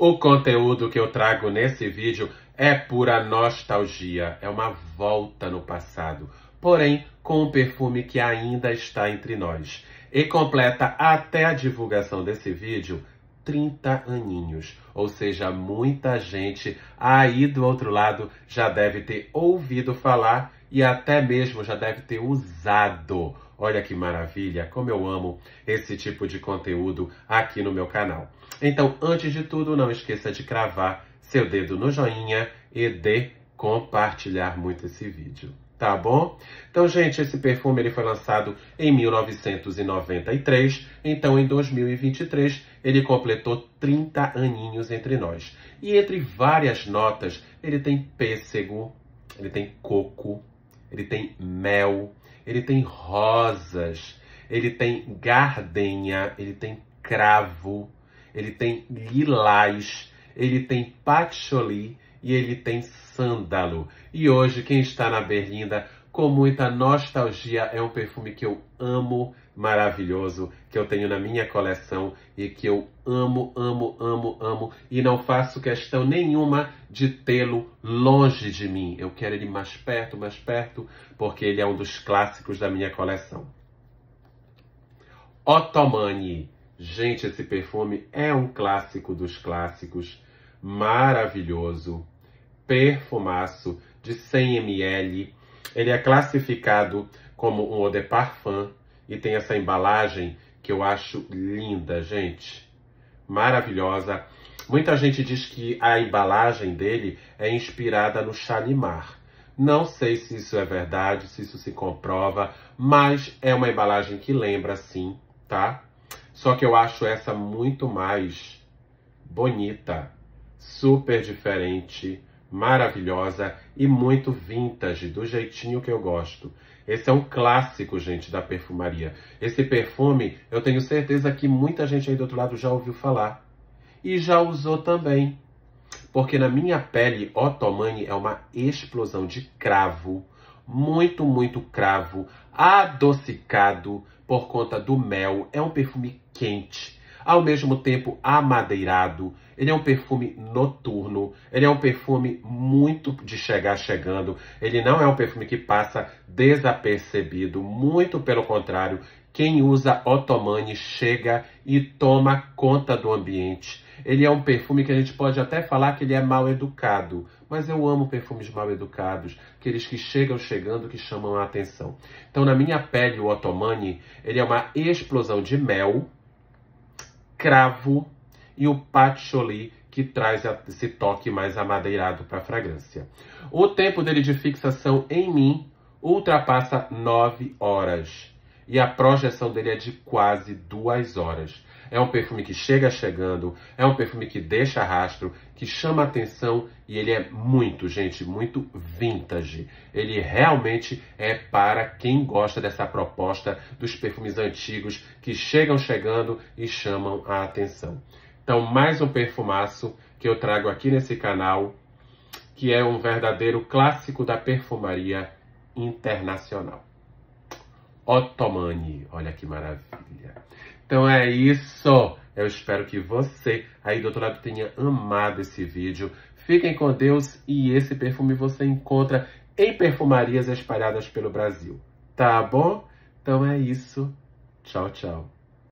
O conteúdo que eu trago nesse vídeo é pura nostalgia, é uma volta no passado, porém com um perfume que ainda está entre nós. E completa até a divulgação desse vídeo 30 aninhos. Ou seja, muita gente aí do outro lado já deve ter ouvido falar e até mesmo já deve ter usado. Olha que maravilha, como eu amo esse tipo de conteúdo aqui no meu canal. Então, antes de tudo, não esqueça de cravar seu dedo no joinha e de compartilhar muito esse vídeo tá bom? Então, gente, esse perfume ele foi lançado em 1993, então em 2023 ele completou 30 aninhos entre nós. E entre várias notas, ele tem pêssego, ele tem coco, ele tem mel, ele tem rosas, ele tem gardenha, ele tem cravo, ele tem lilás, ele tem patchouli, e ele tem sândalo. E hoje, quem está na Berlinda com muita nostalgia, é um perfume que eu amo, maravilhoso, que eu tenho na minha coleção e que eu amo, amo, amo, amo e não faço questão nenhuma de tê-lo longe de mim. Eu quero ele mais perto, mais perto, porque ele é um dos clássicos da minha coleção. Otomani. Gente, esse perfume é um clássico dos clássicos maravilhoso, perfumaço de 100 ml. Ele é classificado como um eau de parfum e tem essa embalagem que eu acho linda, gente. Maravilhosa. Muita gente diz que a embalagem dele é inspirada no Chalimar. Não sei se isso é verdade, se isso se comprova, mas é uma embalagem que lembra sim, tá? Só que eu acho essa muito mais bonita, super diferente, maravilhosa e muito vintage, do jeitinho que eu gosto. Esse é um clássico, gente, da perfumaria. Esse perfume, eu tenho certeza que muita gente aí do outro lado já ouviu falar. E já usou também. Porque na minha pele, Otomani é uma explosão de cravo. Muito, muito cravo. Adocicado por conta do mel. É um perfume quente ao mesmo tempo amadeirado. Ele é um perfume noturno, ele é um perfume muito de chegar chegando, ele não é um perfume que passa desapercebido, muito pelo contrário, quem usa Otomani chega e toma conta do ambiente. Ele é um perfume que a gente pode até falar que ele é mal educado, mas eu amo perfumes mal educados, aqueles que chegam chegando, que chamam a atenção. Então, na minha pele, o Otomani, ele é uma explosão de mel, cravo e o patchouli, que traz esse toque mais amadeirado para a fragrância. O tempo dele de fixação em mim ultrapassa 9 horas. E a projeção dele é de quase 2 horas. É um perfume que chega chegando, é um perfume que deixa rastro, que chama atenção e ele é muito, gente, muito vintage. Ele realmente é para quem gosta dessa proposta dos perfumes antigos que chegam chegando e chamam a atenção. Então, mais um perfumaço que eu trago aqui nesse canal, que é um verdadeiro clássico da perfumaria internacional. Otomani, olha que maravilha. Então é isso. Eu espero que você aí do outro lado tenha amado esse vídeo. Fiquem com Deus e esse perfume você encontra em perfumarias espalhadas pelo Brasil. Tá bom? Então é isso. Tchau, tchau.